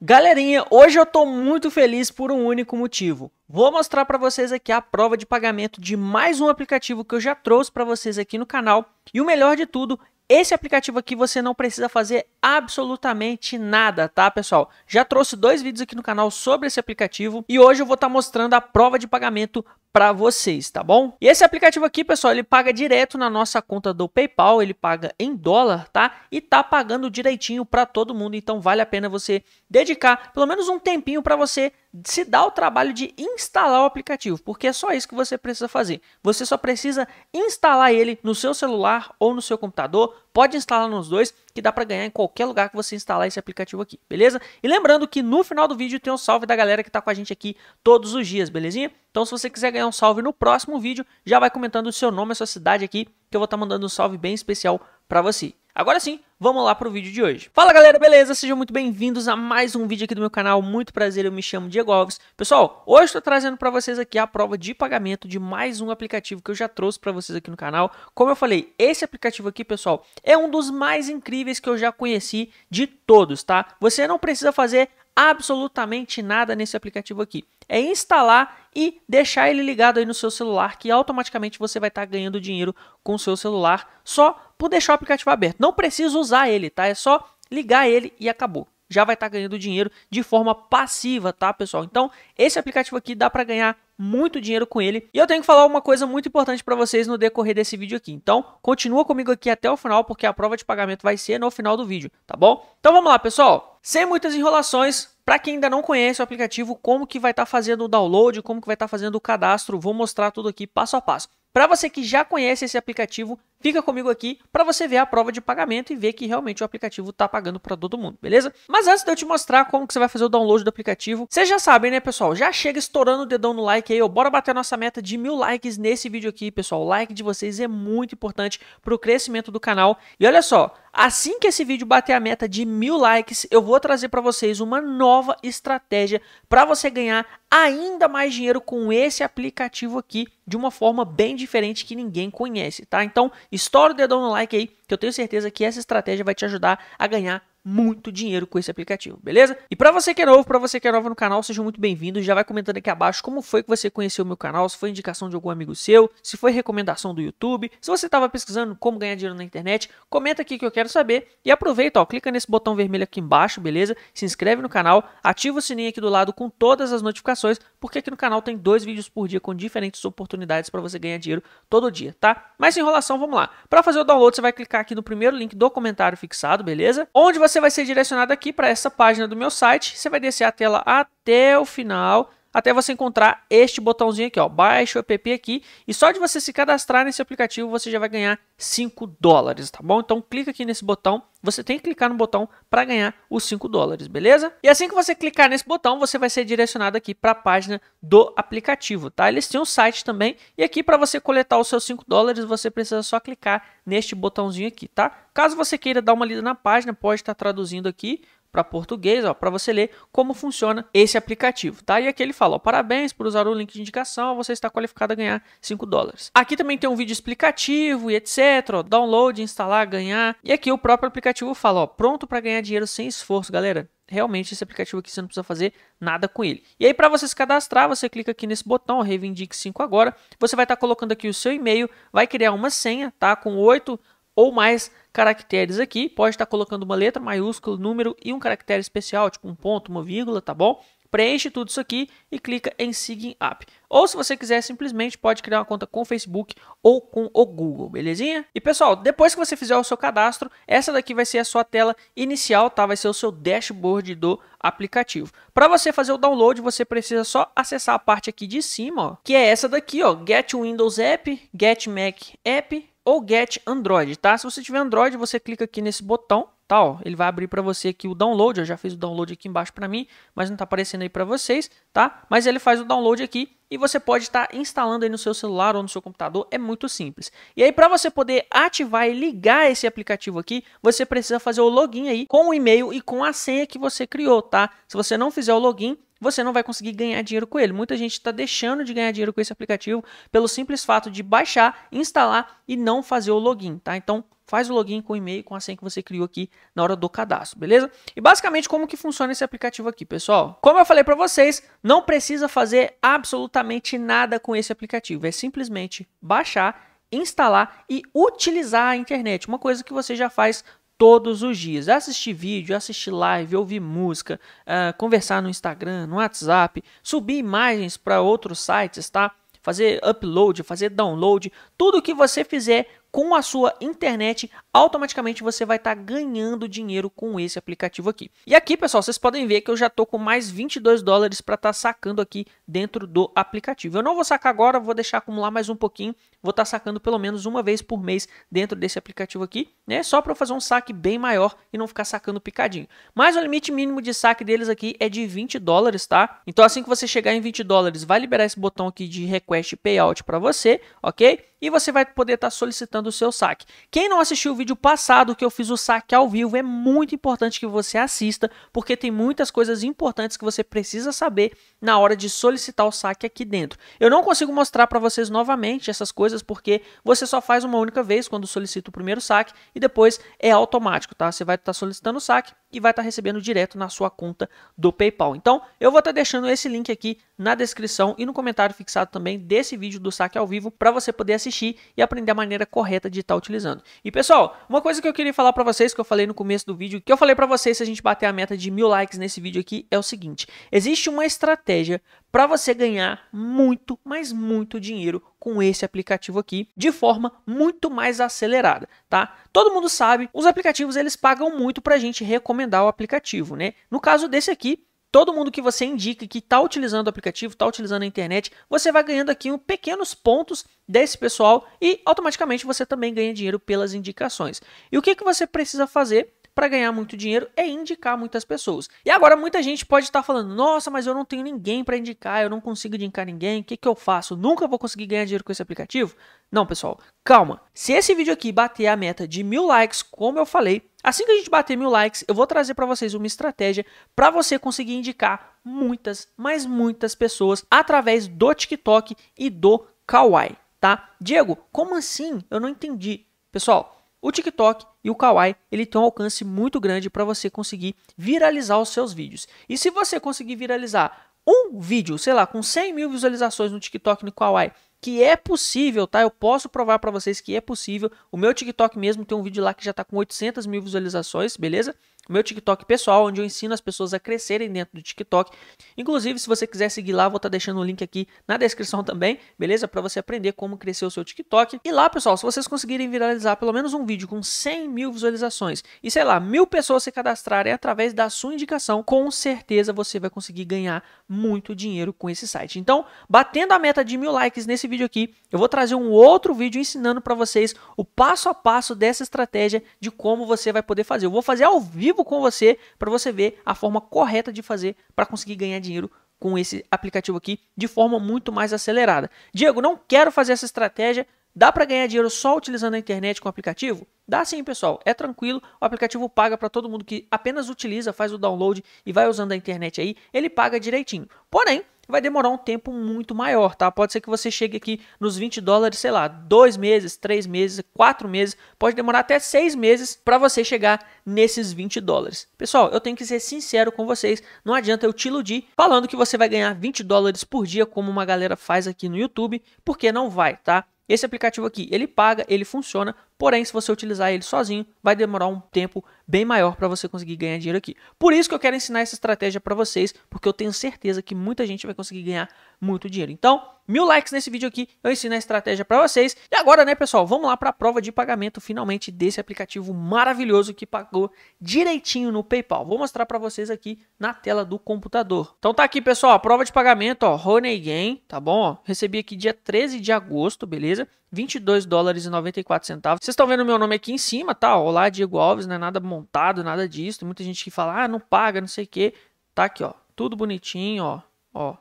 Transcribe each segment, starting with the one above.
Galerinha, hoje eu tô muito feliz por um único motivo. Vou mostrar para vocês aqui a prova de pagamento de mais um aplicativo que eu já trouxe para vocês aqui no canal. E o melhor de tudo esse aplicativo aqui você não precisa fazer absolutamente nada, tá, pessoal? Já trouxe dois vídeos aqui no canal sobre esse aplicativo e hoje eu vou estar tá mostrando a prova de pagamento para vocês, tá bom? E esse aplicativo aqui, pessoal, ele paga direto na nossa conta do PayPal, ele paga em dólar, tá? E tá pagando direitinho para todo mundo, então vale a pena você dedicar pelo menos um tempinho para você se dá o trabalho de instalar o aplicativo, porque é só isso que você precisa fazer. Você só precisa instalar ele no seu celular ou no seu computador, pode instalar nos dois, que dá para ganhar em qualquer lugar que você instalar esse aplicativo aqui, beleza? E lembrando que no final do vídeo tem um salve da galera que está com a gente aqui todos os dias, belezinha? Então se você quiser ganhar um salve no próximo vídeo, já vai comentando o seu nome, a sua cidade aqui, que eu vou estar tá mandando um salve bem especial para você. Agora sim, vamos lá para o vídeo de hoje. Fala galera, beleza? Sejam muito bem-vindos a mais um vídeo aqui do meu canal. Muito prazer, eu me chamo Diego Alves. Pessoal, hoje estou trazendo para vocês aqui a prova de pagamento de mais um aplicativo que eu já trouxe para vocês aqui no canal. Como eu falei, esse aplicativo aqui, pessoal, é um dos mais incríveis que eu já conheci de todos, tá? Você não precisa fazer absolutamente nada nesse aplicativo aqui. É instalar e deixar ele ligado aí no seu celular, que automaticamente você vai estar tá ganhando dinheiro com o seu celular só por deixar o aplicativo aberto. Não precisa usar ele, tá? É só ligar ele e acabou já vai estar tá ganhando dinheiro de forma passiva, tá, pessoal? Então, esse aplicativo aqui dá para ganhar muito dinheiro com ele. E eu tenho que falar uma coisa muito importante para vocês no decorrer desse vídeo aqui. Então, continua comigo aqui até o final, porque a prova de pagamento vai ser no final do vídeo, tá bom? Então, vamos lá, pessoal. Sem muitas enrolações, para quem ainda não conhece o aplicativo, como que vai estar tá fazendo o download, como que vai estar tá fazendo o cadastro, vou mostrar tudo aqui passo a passo. Para você que já conhece esse aplicativo, fica comigo aqui para você ver a prova de pagamento e ver que realmente o aplicativo está pagando para todo mundo, beleza? Mas antes de eu te mostrar como que você vai fazer o download do aplicativo, vocês já sabem, né, pessoal? Já chega estourando o dedão no like aí, ó. bora bater a nossa meta de mil likes nesse vídeo aqui, pessoal. O like de vocês é muito importante para o crescimento do canal. E olha só, Assim que esse vídeo bater a meta de mil likes, eu vou trazer para vocês uma nova estratégia para você ganhar ainda mais dinheiro com esse aplicativo aqui de uma forma bem diferente que ninguém conhece, tá? Então, estoura o dedão no like aí, que eu tenho certeza que essa estratégia vai te ajudar a ganhar muito dinheiro com esse aplicativo, beleza? E para você que é novo, para você que é novo no canal, seja muito bem vindo Já vai comentando aqui abaixo como foi que você conheceu o meu canal, se foi indicação de algum amigo seu, se foi recomendação do YouTube, se você estava pesquisando como ganhar dinheiro na internet, comenta aqui que eu quero saber. E aproveita, ó, clica nesse botão vermelho aqui embaixo, beleza? Se inscreve no canal, ativa o sininho aqui do lado com todas as notificações, porque aqui no canal tem dois vídeos por dia com diferentes oportunidades para você ganhar dinheiro todo dia, tá? Mas sem enrolação, vamos lá. Para fazer o download, você vai clicar aqui no primeiro link do comentário fixado, beleza? Onde você você vai ser direcionado aqui para essa página do meu site. Você vai descer a tela até o final até você encontrar este botãozinho aqui, ó, baixe o app aqui, e só de você se cadastrar nesse aplicativo, você já vai ganhar 5 dólares, tá bom? Então clica aqui nesse botão, você tem que clicar no botão para ganhar os 5 dólares, beleza? E assim que você clicar nesse botão, você vai ser direcionado aqui para a página do aplicativo, tá? Eles têm um site também, e aqui para você coletar os seus 5 dólares, você precisa só clicar neste botãozinho aqui, tá? Caso você queira dar uma lida na página, pode estar tá traduzindo aqui, para português, para você ler como funciona esse aplicativo, tá? E aqui ele fala, ó, parabéns por usar o link de indicação, você está qualificado a ganhar 5 dólares. Aqui também tem um vídeo explicativo e etc, ó, download, instalar, ganhar. E aqui o próprio aplicativo fala, ó, pronto para ganhar dinheiro sem esforço, galera realmente esse aplicativo aqui você não precisa fazer nada com ele. E aí para você se cadastrar, você clica aqui nesse botão Reivindique 5 agora, você vai estar tá colocando aqui o seu e-mail, vai criar uma senha, tá? Com oito ou mais caracteres aqui. Pode estar colocando uma letra, maiúscula número e um caractere especial, tipo um ponto, uma vírgula, tá bom? Preenche tudo isso aqui e clica em Sign Up. Ou se você quiser, simplesmente pode criar uma conta com o Facebook ou com o Google, belezinha? E pessoal, depois que você fizer o seu cadastro, essa daqui vai ser a sua tela inicial, tá? Vai ser o seu dashboard do aplicativo. Para você fazer o download, você precisa só acessar a parte aqui de cima, ó, que é essa daqui, ó, Get Windows App, Get Mac App, ou Get Android, tá? Se você tiver Android, você clica aqui nesse botão, tá? Ó, ele vai abrir para você aqui o download. Eu já fiz o download aqui embaixo para mim, mas não tá aparecendo aí para vocês, tá? Mas ele faz o download aqui e você pode estar tá instalando aí no seu celular ou no seu computador, é muito simples. E aí para você poder ativar e ligar esse aplicativo aqui, você precisa fazer o login aí com o e-mail e com a senha que você criou, tá? Se você não fizer o login, você não vai conseguir ganhar dinheiro com ele. Muita gente está deixando de ganhar dinheiro com esse aplicativo pelo simples fato de baixar, instalar e não fazer o login, tá? Então faz o login com o e-mail, com a senha que você criou aqui na hora do cadastro, beleza? E basicamente como que funciona esse aplicativo aqui, pessoal? Como eu falei para vocês, não precisa fazer absolutamente nada com esse aplicativo, é simplesmente baixar instalar e utilizar a internet, uma coisa que você já faz todos os dias. Assistir vídeo, assistir live, ouvir música, uh, conversar no Instagram, no WhatsApp, subir imagens para outros sites, tá? Fazer upload, fazer download, tudo que você fizer com a sua internet, automaticamente você vai estar tá ganhando dinheiro com esse aplicativo aqui. E aqui, pessoal, vocês podem ver que eu já tô com mais 22 dólares para estar tá sacando aqui dentro do aplicativo. Eu não vou sacar agora, vou deixar acumular mais um pouquinho, vou estar tá sacando pelo menos uma vez por mês dentro desse aplicativo aqui né? Só para fazer um saque bem maior e não ficar sacando picadinho. Mas o limite mínimo de saque deles aqui é de 20 dólares, tá? Então assim que você chegar em 20 dólares, vai liberar esse botão aqui de request payout para você, ok? E você vai poder estar tá solicitando o seu saque. Quem não assistiu o vídeo passado que eu fiz o saque ao vivo, é muito importante que você assista, porque tem muitas coisas importantes que você precisa saber na hora de solicitar o saque aqui dentro. Eu não consigo mostrar para vocês novamente essas coisas porque você só faz uma única vez quando solicita o primeiro saque e depois é automático, tá? Você vai estar tá solicitando o saque e vai estar tá recebendo direto na sua conta do PayPal. Então, eu vou estar tá deixando esse link aqui na descrição e no comentário fixado também desse vídeo do saque ao vivo para você poder assistir e aprender a maneira correta de estar tá utilizando. E pessoal, uma coisa que eu queria falar para vocês que eu falei no começo do vídeo, que eu falei para vocês se a gente bater a meta de mil likes nesse vídeo aqui é o seguinte: existe uma estratégia para você ganhar muito, mas muito dinheiro com esse aplicativo aqui de forma muito mais acelerada, tá? Todo mundo sabe, os aplicativos eles pagam muito para a gente recomendar o aplicativo, né? No caso desse aqui, todo mundo que você indica que está utilizando o aplicativo, está utilizando a internet, você vai ganhando aqui um pequenos pontos desse pessoal e automaticamente você também ganha dinheiro pelas indicações. E o que, que você precisa fazer para ganhar muito dinheiro é indicar muitas pessoas. E agora muita gente pode estar tá falando: nossa, mas eu não tenho ninguém para indicar, eu não consigo indicar ninguém, o que, que eu faço? Nunca vou conseguir ganhar dinheiro com esse aplicativo? Não, pessoal, calma. Se esse vídeo aqui bater a meta de mil likes, como eu falei, Assim que a gente bater mil likes, eu vou trazer para vocês uma estratégia para você conseguir indicar muitas, mas muitas pessoas através do TikTok e do Kawaii, tá? Diego, como assim? Eu não entendi. Pessoal, o TikTok e o Kawaii, ele tem um alcance muito grande para você conseguir viralizar os seus vídeos. E se você conseguir viralizar um vídeo, sei lá, com 100 mil visualizações no TikTok e no Kawaii, que é possível, tá? Eu posso provar para vocês que é possível. O meu TikTok mesmo tem um vídeo lá que já está com 800 mil visualizações, beleza? meu TikTok pessoal, onde eu ensino as pessoas a crescerem dentro do TikTok. Inclusive, se você quiser seguir lá, vou estar tá deixando o link aqui na descrição também, beleza? Para você aprender como crescer o seu TikTok. E lá, pessoal, se vocês conseguirem viralizar pelo menos um vídeo com 100 mil visualizações e, sei lá, mil pessoas se cadastrarem através da sua indicação, com certeza você vai conseguir ganhar muito dinheiro com esse site. Então, batendo a meta de mil likes nesse vídeo aqui, eu vou trazer um outro vídeo ensinando para vocês o passo a passo dessa estratégia de como você vai poder fazer. Eu vou fazer ao vivo vivo com você para você ver a forma correta de fazer para conseguir ganhar dinheiro com esse aplicativo aqui de forma muito mais acelerada. Diego, não quero fazer essa estratégia. Dá para ganhar dinheiro só utilizando a internet com o aplicativo? Dá sim, pessoal. É tranquilo. O aplicativo paga para todo mundo que apenas utiliza, faz o download e vai usando a internet aí. Ele paga direitinho. Porém, vai demorar um tempo muito maior, tá? Pode ser que você chegue aqui nos 20 dólares, sei lá, dois meses, três meses, quatro meses, pode demorar até seis meses para você chegar nesses 20 dólares. Pessoal, eu tenho que ser sincero com vocês, não adianta eu te iludir falando que você vai ganhar 20 dólares por dia, como uma galera faz aqui no YouTube, porque não vai, tá? Esse aplicativo aqui, ele paga, ele funciona, Porém, se você utilizar ele sozinho, vai demorar um tempo bem maior para você conseguir ganhar dinheiro aqui. Por isso que eu quero ensinar essa estratégia para vocês, porque eu tenho certeza que muita gente vai conseguir ganhar muito dinheiro. Então, mil likes nesse vídeo aqui, eu ensino a estratégia para vocês. E agora, né, pessoal, vamos lá para a prova de pagamento finalmente desse aplicativo maravilhoso que pagou direitinho no PayPal. Vou mostrar para vocês aqui na tela do computador. Então tá aqui, pessoal, a prova de pagamento, ó, Honey Game, tá bom? Ó, recebi aqui dia 13 de agosto, beleza? 22 dólares e 94 centavos. Vocês estão vendo meu nome aqui em cima, tá? Olá, Diego Alves, não é nada montado, nada disso. Tem muita gente que fala, ah, não paga, não sei o quê. Tá aqui, ó. Tudo bonitinho, ó. Ó.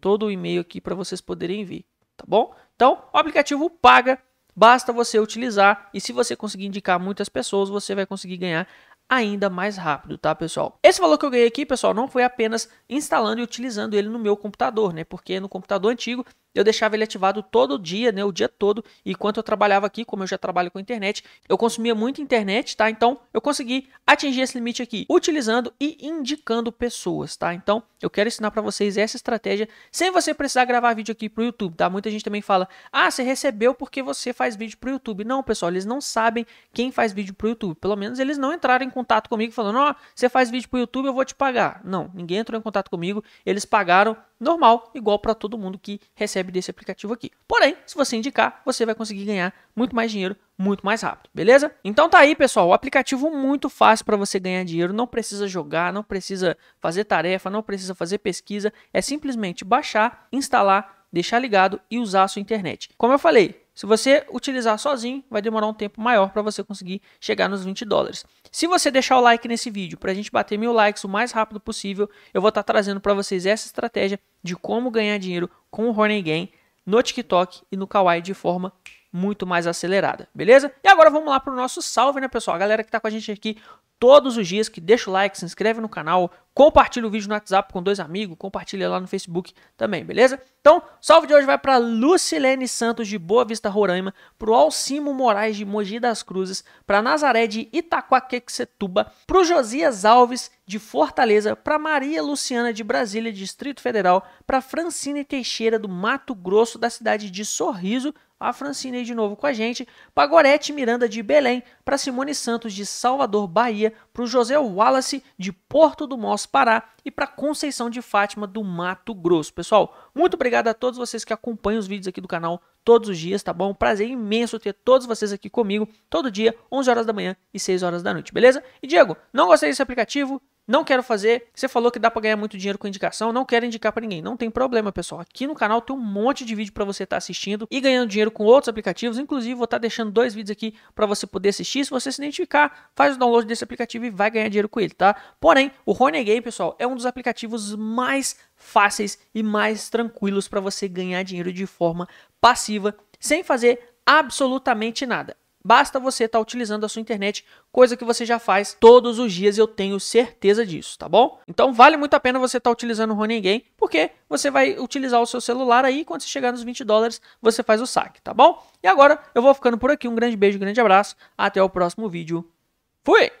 Todo o e-mail aqui para vocês poderem vir, tá bom? Então, o aplicativo paga, basta você utilizar. E se você conseguir indicar muitas pessoas, você vai conseguir ganhar ainda mais rápido, tá, pessoal? Esse valor que eu ganhei aqui, pessoal, não foi apenas instalando e utilizando ele no meu computador, né? Porque no computador antigo eu deixava ele ativado todo dia, né, o dia todo. E enquanto eu trabalhava aqui, como eu já trabalho com internet, eu consumia muita internet, tá? Então, eu consegui atingir esse limite aqui, utilizando e indicando pessoas, tá? Então, eu quero ensinar para vocês essa estratégia sem você precisar gravar vídeo aqui pro YouTube, tá? Muita gente também fala: "Ah, você recebeu porque você faz vídeo pro YouTube". Não, pessoal, eles não sabem quem faz vídeo pro YouTube. Pelo menos eles não entraram em contato comigo falando: "Ó, oh, você faz vídeo pro YouTube, eu vou te pagar". Não, ninguém entrou em contato comigo, eles pagaram normal, igual para todo mundo que recebe desse aplicativo aqui. Porém, se você indicar, você vai conseguir ganhar muito mais dinheiro muito mais rápido, beleza? Então tá aí, pessoal, o aplicativo muito fácil para você ganhar dinheiro, não precisa jogar, não precisa fazer tarefa, não precisa fazer pesquisa, é simplesmente baixar, instalar, deixar ligado e usar a sua internet. Como eu falei, se você utilizar sozinho, vai demorar um tempo maior para você conseguir chegar nos 20 dólares. Se você deixar o like nesse vídeo, para a gente bater mil likes o mais rápido possível, eu vou estar tá trazendo para vocês essa estratégia de como ganhar dinheiro com o horny Game no TikTok e no Kawaii de forma muito mais acelerada, beleza? E agora vamos lá para o nosso salve, né, pessoal? A galera que está com a gente aqui todos os dias, que deixa o like, se inscreve no canal, compartilha o vídeo no WhatsApp com dois amigos, compartilha lá no Facebook também, beleza? Então, salve de hoje vai para Lucilene Santos de Boa Vista, Roraima, pro Alcimo Moraes de Mogi das Cruzes, para Nazaré de Itaquaquecetuba, pro Josias Alves de Fortaleza, para Maria Luciana de Brasília, Distrito Federal, para Francine Teixeira do Mato Grosso, da cidade de Sorriso, a Francine aí de novo com a gente, para Gorete Miranda de Belém, para Simone Santos de Salvador, Bahia, Bahia, para o José Wallace de Porto do Mós, Pará e para Conceição de Fátima do Mato Grosso. Pessoal, muito obrigado a todos vocês que acompanham os vídeos aqui do canal todos os dias, tá bom? Prazer imenso ter todos vocês aqui comigo todo dia, 11 horas da manhã e 6 horas da noite, beleza? E Diego, não gostei desse aplicativo? Não quero fazer. Você falou que dá para ganhar muito dinheiro com indicação. Não quero indicar para ninguém. Não tem problema, pessoal. Aqui no canal tem um monte de vídeo para você estar tá assistindo e ganhando dinheiro com outros aplicativos. Inclusive, vou estar tá deixando dois vídeos aqui para você poder assistir. Se você se identificar, faz o download desse aplicativo e vai ganhar dinheiro com ele, tá? Porém, o Renegade, pessoal, é um dos aplicativos mais fáceis e mais tranquilos para você ganhar dinheiro de forma passiva, sem fazer absolutamente nada. Basta você estar tá utilizando a sua internet, coisa que você já faz todos os dias, eu tenho certeza disso, tá bom? Então vale muito a pena você estar tá utilizando o Ronin Game, porque você vai utilizar o seu celular aí, quando você chegar nos 20 dólares, você faz o saque, tá bom? E agora eu vou ficando por aqui, um grande beijo, um grande abraço, até o próximo vídeo, fui!